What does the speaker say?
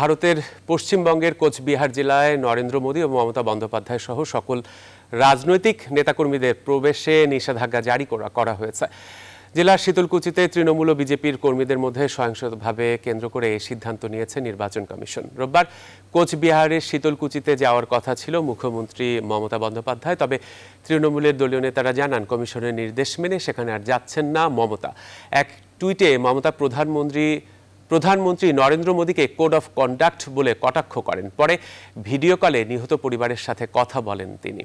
ভারতের পশ্চিমবঙ্গের কোচবিহার জেলায় নরেন্দ্র মোদী ও মমতা বন্দ্যোপাধ্যায় সহ সকল রাজনৈতিক নেতাকর্মীদের প্রবেশে নিষেধাজ্ঞা জারি করা করা হয়েছে জেলার শীতলকুচিতে তৃণমূল ও বিজেপির কর্মীদের মধ্যে স্বয়ংসভাবে কেন্দ্র করে এই সিদ্ধান্ত নিয়েছে নির্বাচন কমিশন রোববার কোচবিহারের শীতলকুচিতে যাওয়ার কথা ছিল মুখ্যমন্ত্রী মমতা বন্দ্যোপাধ্যায় তবে তৃণমূলের দলীয় নেতারা জানান কমিশনের নির্দেশ মেনে সেখানে আর যাচ্ছেন না মমতা এক টুইটে মমতা প্রধানমন্ত্রী প্রধানমন্ত্রী নরেন্দ্র মোদীকে কোড অফ কন্ডাক্ট বলে কটাক্ষ করেন পরে ভিডিও কলে নিহত পরিবারের সাথে কথা বলেন তিনি